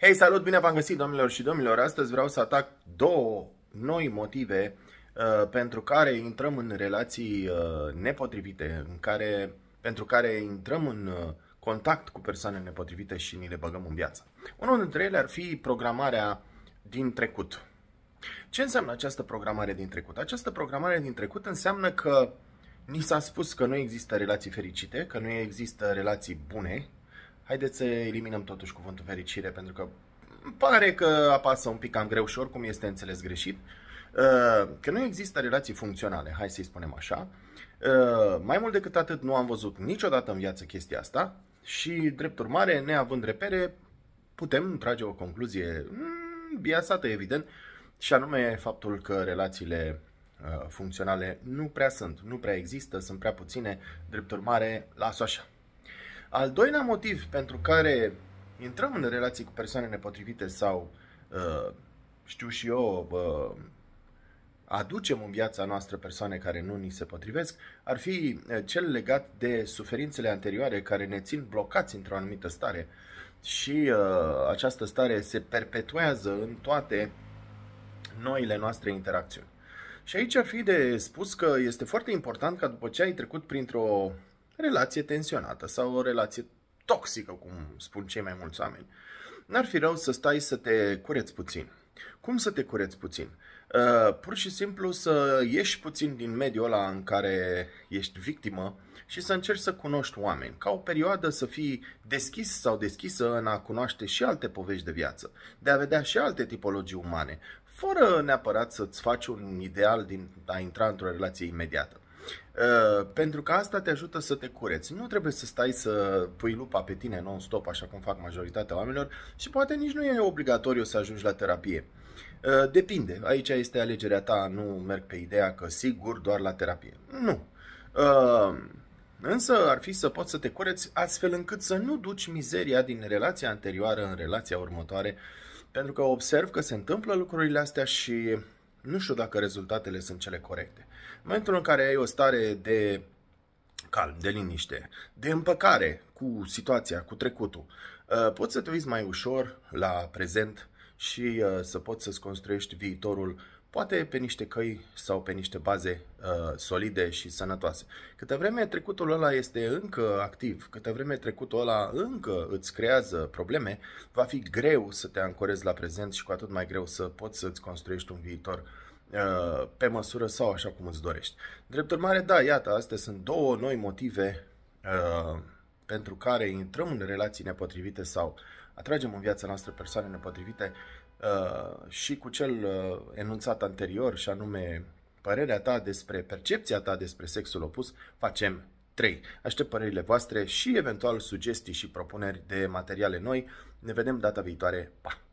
Hei, salut, bine v-am găsit, domnilor și domnilor! Astăzi vreau să atac două noi motive uh, pentru care intrăm în relații uh, nepotrivite, în care, pentru care intrăm în uh, contact cu persoane nepotrivite și ni le băgăm în viață. Unul dintre ele ar fi programarea din trecut. Ce înseamnă această programare din trecut? Această programare din trecut înseamnă că ni s-a spus că nu există relații fericite, că nu există relații bune, Haideți să eliminăm totuși cuvântul fericire, pentru că pare că apasă un pic cam greu și oricum este înțeles greșit. Uh, că nu există relații funcționale, hai să-i spunem așa. Uh, mai mult decât atât, nu am văzut niciodată în viață chestia asta și, drept urmare, neavând repere, putem trage o concluzie mm, biasată, evident, și anume faptul că relațiile uh, funcționale nu prea sunt, nu prea există, sunt prea puține, drept urmare, las-o așa. Al doilea motiv pentru care intrăm în relații cu persoane nepotrivite sau, uh, știu și eu, uh, aducem în viața noastră persoane care nu ni se potrivesc, ar fi uh, cel legat de suferințele anterioare care ne țin blocați într-o anumită stare și această stare se perpetuează în toate noile noastre interacțiuni. Și aici ar fi de spus că este foarte important ca după ce ai trecut printr-o relație tensionată sau o relație toxică, cum spun cei mai mulți oameni. N-ar fi rău să stai să te cureți puțin. Cum să te cureți puțin? Uh, pur și simplu să ieși puțin din mediul ăla în care ești victimă și să încerci să cunoști oameni. Ca o perioadă să fii deschis sau deschisă în a cunoaște și alte povești de viață, de a vedea și alte tipologii umane, fără neapărat să-ți faci un ideal din a intra într-o relație imediată. Uh, pentru că asta te ajută să te cureți. Nu trebuie să stai să pui lupa pe tine non-stop, așa cum fac majoritatea oamenilor, și poate nici nu e obligatoriu să ajungi la terapie. Uh, depinde. Aici este alegerea ta. Nu merg pe ideea că sigur doar la terapie. Nu. Uh, însă ar fi să poți să te cureți astfel încât să nu duci mizeria din relația anterioară în relația următoare, pentru că observ că se întâmplă lucrurile astea și nu știu dacă rezultatele sunt cele corecte. În momentul în care ai o stare de calm, de liniște, de împăcare cu situația, cu trecutul, uh, poți să te uiți mai ușor la prezent, și uh, să poți să-ți construiești viitorul poate pe niște căi sau pe niște baze uh, solide și sănătoase. Câte vreme trecutul ăla este încă activ, câte vreme trecutul ăla încă îți creează probleme, va fi greu să te ancorezi la prezent și cu atât mai greu să poți să-ți construiești un viitor uh, pe măsură sau așa cum îți dorești. Drept urmare, da, iată, astea sunt două noi motive uh, pentru care intrăm în relații nepotrivite sau atragem în viața noastră persoane nepotrivite uh, și cu cel uh, enunțat anterior și anume părerea ta despre percepția ta despre sexul opus, facem 3. Aștept părerile voastre și eventual sugestii și propuneri de materiale noi. Ne vedem data viitoare. Pa!